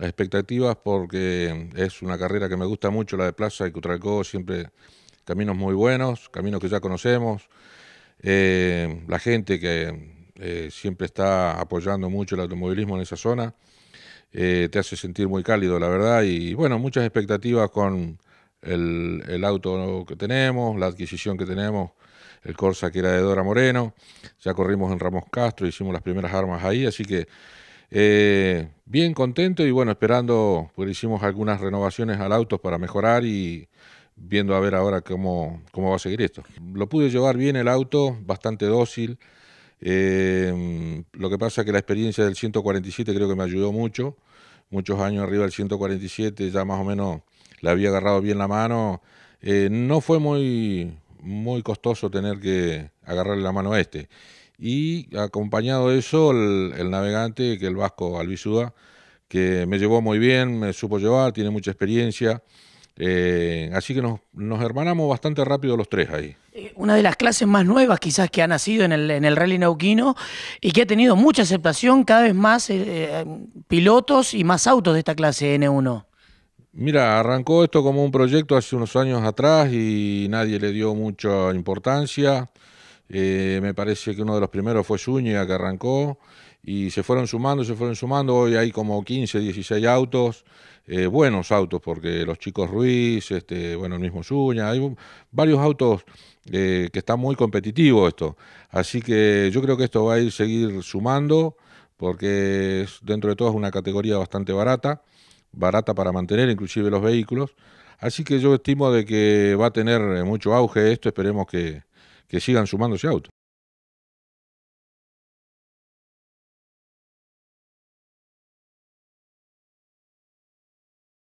expectativas porque es una carrera que me gusta mucho, la de Plaza y Cutralcó, siempre caminos muy buenos, caminos que ya conocemos. Eh, la gente que eh, siempre está apoyando mucho el automovilismo en esa zona, eh, te hace sentir muy cálido, la verdad, y bueno, muchas expectativas con el, el auto que tenemos, la adquisición que tenemos, el Corsa que era de Dora Moreno, ya corrimos en Ramos Castro, hicimos las primeras armas ahí, así que eh, bien contento y bueno, esperando, pues hicimos algunas renovaciones al auto para mejorar y viendo a ver ahora cómo, cómo va a seguir esto. Lo pude llevar bien el auto, bastante dócil. Em, lo que pasa es que la experiencia del 147 creo que me ayudó mucho. Muchos años arriba del 147 ya más o menos le había agarrado bien la mano. Eh, no fue muy, muy costoso tener que agarrarle la mano a este y acompañado de eso el, navegante, que el vasco Alvisuda, que me llevó muy bien, me supo llevar, tiene mucha experiencia. Eh, así que nos, hermanamos bastante rápido los tres ahí. Eh, una de las clases más nuevas quizás que ha nacido en el, en el rally Nauquino y que ha tenido mucha aceptación, cada vez más eh, pilotos y más autos de esta clase N1. Mira, arrancó esto como un proyecto hace unos años atrás y nadie le dio mucha importancia. Eh, me parece que uno de los primeros fue Zúñiga, que arrancó, y se fueron sumando, se fueron sumando. Hoy hay como 15, 16 autos, eh, buenos autos, porque los chicos Ruiz, este, bueno, el mismo Zúñiga, hay varios autos eh, que están muy competitivos esto. Así que yo creo que esto va a ir seguir sumando, porque dentro de todo es una categoría bastante barata, barata para mantener inclusive los vehículos. Así que yo estimo de que va a tener mucho auge esto, esperemos que, que sigan sumándose autos.